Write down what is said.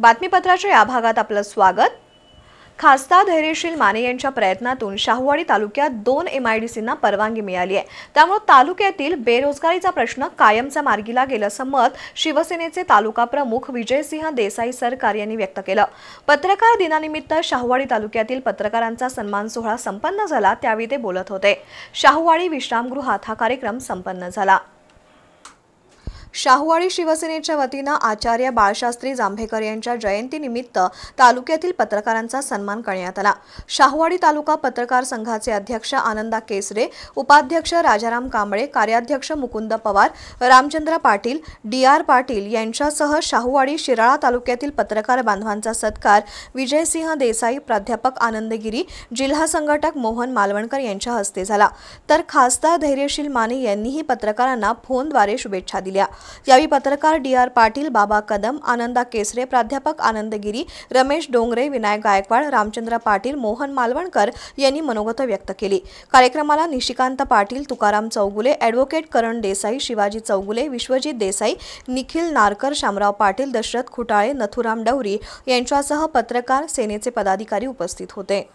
बातमीपत्राच्या या भागात आपलं स्वागत खासदार धैर्यशील माने यांच्या प्रयत्नातून शाहूवाडी तालुक्यात दोन एम आय डी सींना परवानगी मिळाली आहे त्यामुळे तालुक्यातील बेरोजगारीचा प्रश्न कायमचा मार्गी लागेल असं मत शिवसेनेचे तालुका प्रमुख विजयसिंह देसाई सरकार यांनी व्यक्त केलं पत्रकार दिनानिमित्त शाहूवाडी तालुक्यातील पत्रकारांचा सन्मान सोहळा संपन्न झाला त्यावेळी ते बोलत होते शाहूवाडी विश्रामगृहात हा कार्यक्रम संपन्न झाला शाहूवाडी शिवसेनेच्या वतीनं आचार्य बाळशास्त्री जांभेकर यांच्या जयंतीनिमित्त तालुक्यातील पत्रकारांचा सन्मान करण्यात आला शाहूवाडी तालुका पत्रकार संघाचे अध्यक्ष आनंदा केसरे उपाध्यक्ष राजाराम कांबळे कार्याध्यक्ष मुकुंद पवार रामचंद्र पाटील डी आर पाटील यांच्यासह शाहूवाडी शिराळा तालुक्यातील पत्रकार बांधवांचा सत्कार विजयसिंह देसाई प्राध्यापक आनंदगिरी जिल्हा संघटक मोहन मालवणकर यांच्या हस्ते झाला तर खासदार धैर्यशील माने यांनीही पत्रकारांना फोनद्वारे शुभेच्छा दिल्या यावेळी पत्रकार डी आर पाटील बाबा कदम आनंदा केसरे प्राध्यापक आनंदगिरी रमेश डोंगरे विनायक गायकवाड रामचंद्र पाटील मोहन मालवणकर यांनी मनोगत व्यक्त केली कार्यक्रमाला निशिकांत पाटील तुकाराम चौगुले ॲडव्होकेट करण देसाई शिवाजी चौगुले विश्वजित देसाई निखिल नारकर शामराव पाटील दशरथ खुटाळे नथुराम डवरी यांच्यासह पत्रकार सेनेचे पदाधिकारी उपस्थित होते